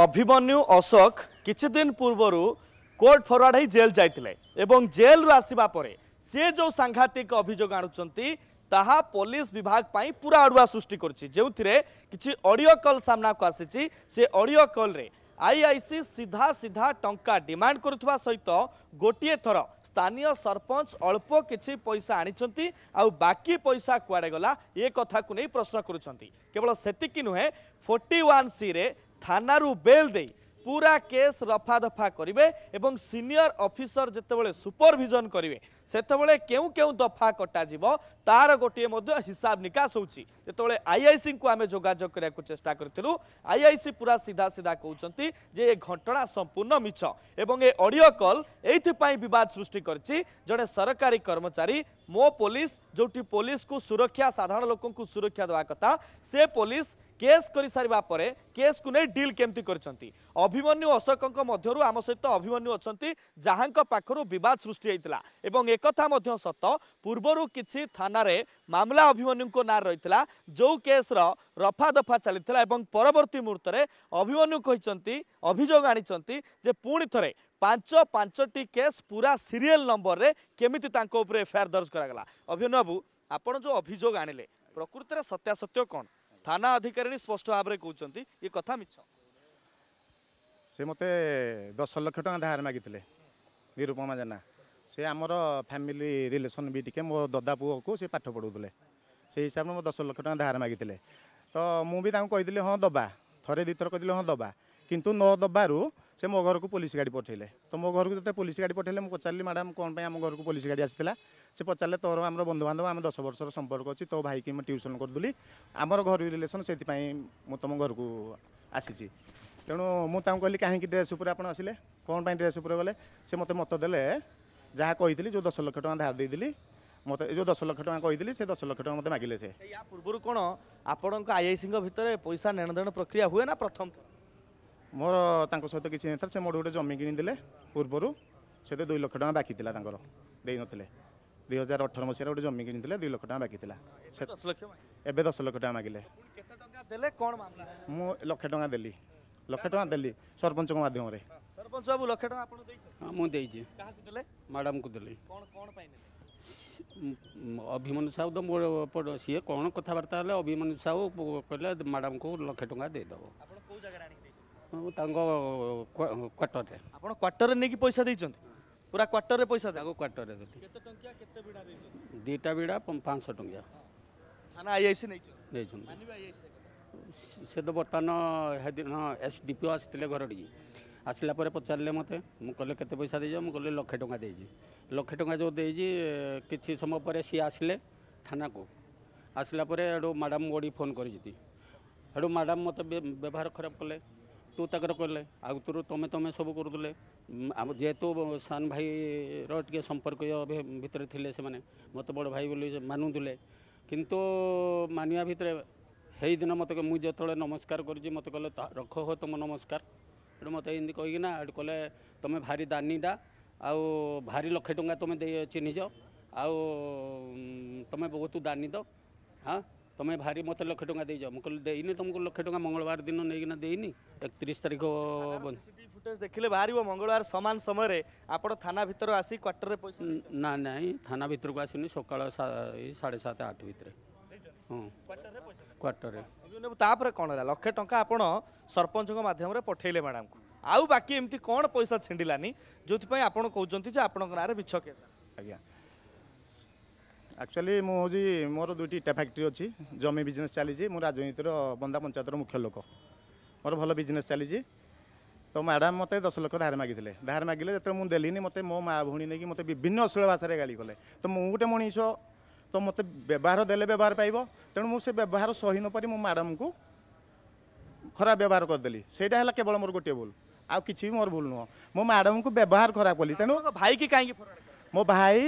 ଅଭିମନ୍ୟୁ ଅଶୋକ କିଛି ଦିନ ପୂର୍ବରୁ କୋର୍ଟ ଫରୱାର୍ଡ ହୋଇ ଜେଲ୍ ଯାଇଥିଲେ ଏବଂ ଜେଲ୍ରୁ ଆସିବା ପରେ ସେ ଯେଉଁ ସାଂଘାତିକ ଅଭିଯୋଗ ଆଣୁଛନ୍ତି ତାହା ପୋଲିସ ବିଭାଗ ପାଇଁ ପୁରା ଅଡ଼ୁଆ ସୃଷ୍ଟି କରୁଛି ଯେଉଁଥିରେ କିଛି ଅଡ଼ିଓ କଲ୍ ସାମ୍ନାକୁ ଆସିଛି ସେ ଅଡ଼ିଓ କଲ୍ରେ ଆଇଆଇସି ସିଧା ସିଧା ଟଙ୍କା ଡିମାଣ୍ଡ କରୁଥିବା ସହିତ ଗୋଟିଏ ଥର ସ୍ଥାନୀୟ ସରପଞ୍ଚ ଅଳ୍ପ କିଛି ପଇସା ଆଣିଛନ୍ତି ଆଉ ବାକି ପଇସା କୁଆଡ଼େ ଗଲା ଏ କଥାକୁ ନେଇ ପ୍ରଶ୍ନ କରୁଛନ୍ତି କେବଳ ସେତିକି ନୁହେଁ ଫୋର୍ଟି ୱାନ୍ ସିରେ থানার বেল দেই পুরা কেস রফাদফা করবে এবং সিনিয়র অফিসর যেতবে সুপরভিজন করবে ସେତେବେଳେ କେଉଁ କେଉଁ ଦଫା କଟାଯିବ ତାର ଗୋଟିଏ ମଧ୍ୟ ହିସାବ ନିକାଶ ହେଉଛି ଯେତେବେଳେ ଆଇ ଆଇ ସିଙ୍କୁ ଆମେ ଯୋଗାଯୋଗ କରିବାକୁ ଚେଷ୍ଟା କରିଥିଲୁ ଆଇଆଇସି ପୁରା ସିଧା ସିଧା କହୁଛନ୍ତି ଯେ ଏ ଘଟଣା ସମ୍ପୂର୍ଣ୍ଣ ମିଛ ଏବଂ ଏ ଅଡ଼ିଓ କଲ୍ ଏଇଥିପାଇଁ ବିବାଦ ସୃଷ୍ଟି କରିଛି ଜଣେ ସରକାରୀ କର୍ମଚାରୀ ମୋ ପୋଲିସ ଯେଉଁଠି ପୋଲିସକୁ ସୁରକ୍ଷା ସାଧାରଣ ଲୋକଙ୍କୁ ସୁରକ୍ଷା ଦେବା କଥା ସେ ପୋଲିସ କେସ୍ କରିସାରିବା ପରେ କେସ୍କୁ ନେଇ ଡିଲ୍ କେମିତି କରିଛନ୍ତି ଅଭିମନ୍ୟୁ ଅଶୋକଙ୍କ ମଧ୍ୟରୁ ଆମ ସହିତ ଅଭିମନ୍ୟୁ ଅଛନ୍ତି ଯାହାଙ୍କ ପାଖରୁ ବିବାଦ ସୃଷ୍ଟି ହେଇଥିଲା ଏବଂ ଏକଥା ମଧ୍ୟ ସତ ପୂର୍ବରୁ କିଛି ଥାନାରେ ମାମଲା ଅଭିମନ୍ୟୁଙ୍କ ନାଁ ରହିଥିଲା ଯେଉଁ କେସ୍ର ରଫାଦଫା ଚାଲିଥିଲା ଏବଂ ପରବର୍ତ୍ତୀ ମୁହୂର୍ତ୍ତରେ ଅଭିମନ୍ୟୁ କହିଛନ୍ତି ଅଭିଯୋଗ ଆଣିଛନ୍ତି ଯେ ପୁଣି ଥରେ ପାଞ୍ଚ ପାଞ୍ଚଟି କେସ୍ ପୁରା ସିରିଏଲ୍ ନମ୍ବରରେ କେମିତି ତାଙ୍କ ଉପରେ ଏଫ୍ଆଇଆର୍ ଦର୍ଜ କରାଗଲା ଅଭିନୟ ବାବୁ ଆପଣ ଯେଉଁ ଅଭିଯୋଗ ଆଣିଲେ ପ୍ରକୃତରେ ସତ୍ୟାସତ୍ୟ କ'ଣ ଥାନା ଅଧିକାରିଣୀ ସ୍ପଷ୍ଟ ଭାବରେ କହୁଛନ୍ତି ଏ କଥା ମିଛ ସେ ମୋତେ ଦଶ ଲକ୍ଷ ଟଙ୍କା ଧାର ମାଗିଥିଲେ ନିରୁପମା ଜେନା ସେ ଆମର ଫ୍ୟାମିଲି ରିଲେସନ୍ ବି ଟିକେ ମୋ ଦଦା ପୁଅକୁ ସେ ପାଠ ପଢ଼ାଉଥିଲେ ସେଇ ହିସାବରେ ମୋ ଦଶ ଲକ୍ଷ ଟଙ୍କା ଧାର ମାଗିଥିଲେ ତ ମୁଁ ବି ତାଙ୍କୁ କହିଥିଲି ହଁ ଦେବା ଥରେ ଦୁଇଥର କହିଥିଲି ହଁ ଦେବା କିନ୍ତୁ ନ ଦେବାରୁ ସେ ମୋ ଘରକୁ ପୋଲିସ ଗାଡ଼ି ପଠାଇଲେ ତ ମୋ ଘରକୁ ଯେତେ ପୋଲିସ ଗାଡ଼ି ପଠାଇଲେ ମୁଁ ପଚାରିଲି ମ୍ୟାଡ଼ାମ୍ କ'ଣ ପାଇଁ ଆମ ଘରକୁ ପୋଲିସ ଗାଡ଼ି ଆସିଥିଲା ସେ ପଚାରିଲେ ତୋର ଆମର ବନ୍ଧୁବାନ୍ଧବ ଆମେ ଦଶ ବର୍ଷର ସମ୍ପର୍କ ଅଛି ତୋ ଭାଇକି ମୁଁ ଟ୍ୟୁସନ୍ କରୁଥିଲି ଆମର ଘର ରିଲେସନ୍ ସେଥିପାଇଁ ମୁଁ ତୁମ ଘରକୁ ଆସିଛି ତେଣୁ ମୁଁ ତାଙ୍କୁ କହିଲି କାହିଁକି ଡ୍ରେସ୍ ଉପରେ ଆପଣ ଆସିଲେ କ'ଣ ପାଇଁ ଡ୍ରେସ୍ ଉପରେ ଗଲେ ସେ ମୋତେ ମତ ଦେଲେ ଯାହା କହିଥିଲି ଯେଉଁ ଦଶ ଲକ୍ଷ ଟଙ୍କା ଧାର ଦେଇଥିଲି ମୋତେ ଯେଉଁ ଦଶ ଲକ୍ଷ ଟଙ୍କା କହିଥିଲି ସେ ଦଶ ଲକ୍ଷ ଟଙ୍କା ମୋତେ ମାଗିଲେ ସେ ୟା ପୂର୍ବରୁ କ'ଣ ଆପଣଙ୍କ ଆଇଆଇସିଙ୍କ ଭିତରେ ପଇସା ନେଣଦେଣ ପ୍ରକ୍ରିୟା ହୁଏ ନା ପ୍ରଥମ ମୋର ତାଙ୍କ ସହିତ କିଛି ନଥିଲା ସେ ମୋର ଗୋଟେ ଜମି କିଣିଥିଲେ ପୂର୍ବରୁ ସେଥିରେ ଦୁଇ ଲକ୍ଷ ଟଙ୍କା ବାକି ଥିଲା ତାଙ୍କର ଦେଇନଥିଲେ ଦୁଇ ହଜାର ଅଠର ମସିହାରେ ଗୋଟେ ଜମି କିଣିଥିଲେ ଦୁଇ ଲକ୍ଷ ଟଙ୍କା ବାକି ଥିଲା ଏବେ ଦଶ ଲକ୍ଷ ଟଙ୍କା ମାଗିଲେ ମୁଁ ଲକ୍ଷେ ଟଙ୍କା ଦେଲି ଲକ୍ଷେ ଟଙ୍କା ଦେଲି ସରପଞ୍ଚଙ୍କ ମାଧ୍ୟମରେ ସରପଞ୍ଚ ବାବୁ ଲକ୍ଷେ ଟଙ୍କା ଆପଣ ଦେଇଛନ୍ତି ହଁ ମୁଁ ଦେଇଛି କାହାକୁ ଦେଲେ ମ୍ୟାଡ଼ାମକୁ ଦେଲି କ'ଣ କ'ଣ ପାଇଁ ନେଲେ ଅଭିମନ୍ୟୁ ସାହୁ ତ ମୋର ସିଏ କ'ଣ କଥାବାର୍ତ୍ତା ହେଲେ ଅଭିମନ୍ୟୁ ସାହୁ କହିଲେ ମ୍ୟାଡ଼ାମକୁ ଲକ୍ଷେ ଟଙ୍କା ଦେଇଦେବ ଆପଣ କେଉଁ ଜାଗାରେ ଆଣିକି ଦେଇଛନ୍ତି ତାଙ୍କ କ୍ୱାର୍ଟରରେ ଆପଣ କ୍ୱାର୍ଟରରେ ନେଇକି ପଇସା ଦେଇଛନ୍ତି ପୁରା କ୍ୱାର୍ଟରରେ ପଇସା ତାଙ୍କୁ କ୍ୱାର୍ଟରରେ ଦେଲି କେତେ ଟଙ୍କା କେତେ ବିଡ଼ା ଦେଇଛନ୍ତି ଦୁଇଟା ବିଡ଼ା ପାଞ୍ଚଶହ ଟଙ୍କା ଥାନା ଆଇଆଇସି ନେଇଛନ୍ତି ନେଇଛନ୍ତି ସେ ତ ବର୍ତ୍ତମାନ ହେଦିନ ଏସ୍ ଡି ପି ଓ ଆସିଥିଲେ ଘରଟିକି ଆସିଲା ପରେ ପଚାରିଲେ ମୋତେ ମୁଁ କହିଲେ କେତେ ପଇସା ଦେଇଛ ମୁଁ କହିଲି ଲକ୍ଷେ ଟଙ୍କା ଦେଇଛି ଲକ୍ଷେ ଟଙ୍କା ଯେଉଁ ଦେଇଛି କିଛି ସମୟ ପରେ ସିଏ ଆସିଲେ ଥାନାକୁ ଆସିଲା ପରେ ହେଠୁ ମ୍ୟାଡ଼ାମ୍ ଓଡ଼ି ଫୋନ୍ କରିଛନ୍ତି ହେଠୁ ମ୍ୟାଡ଼ାମ୍ ମୋତେ ବ୍ୟବହାର ଖରାପ କଲେ ତୁ ତାଙ୍କର କଲେ ଆଗତରୁ ତମେ ତମେ ସବୁ କରୁଥିଲେ ଆମ ଯେହେତୁ ସାନ ଭାଇର ଟିକେ ସମ୍ପର୍କୀୟ ଭିତରେ ଥିଲେ ସେମାନେ ମୋତେ ବଡ଼ ଭାଇ ବୋଲି ମାନୁଥିଲେ କିନ୍ତୁ ମାନିବା ଭିତରେ सही दिन मत मुझे जो नमस्कार करते कह रख हो तुम नमस्कार मत कहना कले तुम भारी दानीटा आ भारी लक्ष टा तुम चिन्हज आउ तुम्हें बहुत दानी दो हाँ भारी मत लक्ष टा दे जाओ मुझे देनी तुमको लक्ष टा मंगलवार दिन नहीं देनी एक तीस तारीख फुटेज देखे बाहर मंगलवार सामान समय आप थाना भितर आस क्वाटर पैसा ना ना थाना भितर को आसनी सका साढ़े सात आठ भाई हाँ କ୍ୱାର୍ଟରରେ ତାପରେ କ'ଣ ହେଲା ଲକ୍ଷେ ଟଙ୍କା ଆପଣ ସରପଞ୍ଚଙ୍କ ମାଧ୍ୟମରେ ପଠେଇଲେ ମ୍ୟାଡ଼ାମକୁ ଆଉ ବାକି ଏମିତି କ'ଣ ପଇସା ଛିଣ୍ଡିଲାନି ଯେଉଁଥିପାଇଁ ଆପଣ କହୁଛନ୍ତି ଯେ ଆପଣଙ୍କ ନାଁରେ ମିଛ କେସ୍ ଆଜ୍ଞା ଆକ୍ଚୁଆଲି ମୁଁ ହେଉଛି ମୋର ଦୁଇଟି ଇଟା ଫ୍ୟାକ୍ଟ୍ରି ଅଛି ଜମି ବିଜନେସ୍ ଚାଲିଛି ମୁଁ ରାଜନୀତିର ବନ୍ଦା ପଞ୍ଚାୟତର ମୁଖ୍ୟ ଲୋକ ମୋର ଭଲ ବିଜନେସ୍ ଚାଲିଛି ତ ମ୍ୟାଡ଼ାମ୍ ମୋତେ ଦଶ ଲକ୍ଷ ଧାର ମାଗିଥିଲେ ଧାର ମାଗିଲେ ଯେତେବେଳେ ମୁଁ ଦେଲିନି ମୋତେ ମୋ ମା' ଭଉଣୀ ନେଇକି ମୋତେ ବିଭିନ୍ନ ଅଶ୍ଳୀଳ ଭାଷାରେ ଗାଳି କଲେ ତ ମୁଁ ଗୋଟେ ମଣିଷ तो मते व्यवहार देले व्यवहार पाव त व्यवहार सही नपरि खराब व्यवहार गरिदेस मोटे भुल आउँछ म भुल नुहो व्यवहार खराब कलि मो भाई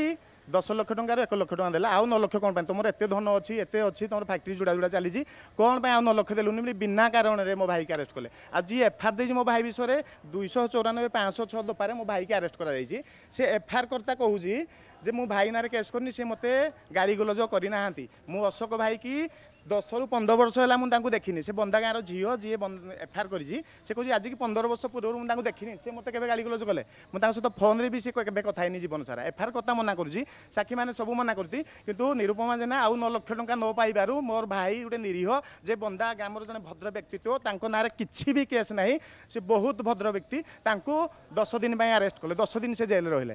দশ লক্ষ টাকার এক লক্ষ টাকা দেলা আউ ন লক্ষ কোণ পাই তোমার এত ধন অছি এত অছি তোমার ফ্যাক্টরি যোড়া যোড়া চালিছি কোণ পাই আউ ন লক্ষ দেলুনি বলে বিনা কারণে মো ভাইকে আরেস্ট কলে আর যে এফআইআর দিয়েছি মো ভাই বিষয়ে দুইশহ চৌরানবে পাঁচশো ছ দফারে মো ভাইকে আরেস্ট করা যাইছি সে এফআইআর কর্তা কৌছি যে মু ভাই নাঁরে কেস করি সে মতো গাড়ি গোলজ করে না মু অশোক ভাইকি দশরু পনেরো বর্ষ হল মু দেখিনি সে বন্দা গাঁর ঝিও যে এফআইআর করেছি সে কিন্তু আজ কি পনেরো বর্ষ পূর্ব মু দেখিনি সে মতো কেবে গালি গলজ কলে মু সহ ফোনে বি সে কেবে কথা হয়নি জীবন সারা এফআইআর কথা মনা করছি সাক্ষী মানে সবু মনা করছি কিন্তু নিরুপমা জেনা আউ ন লক্ষ টঙ্কা ন পাইবারু মোর ভাই গোটে নিরীহ যে বন্দা গ্রামর জন ভদ্র ব্যক্তিত্ব তাঙ্ক নাঁরে কিছু বি কেস না সে বহুত ভদ্র ব্যক্তি তাঙ্কু দশ দিন পাই আরেস্ট কলে দশ দিন সে জেল রহলে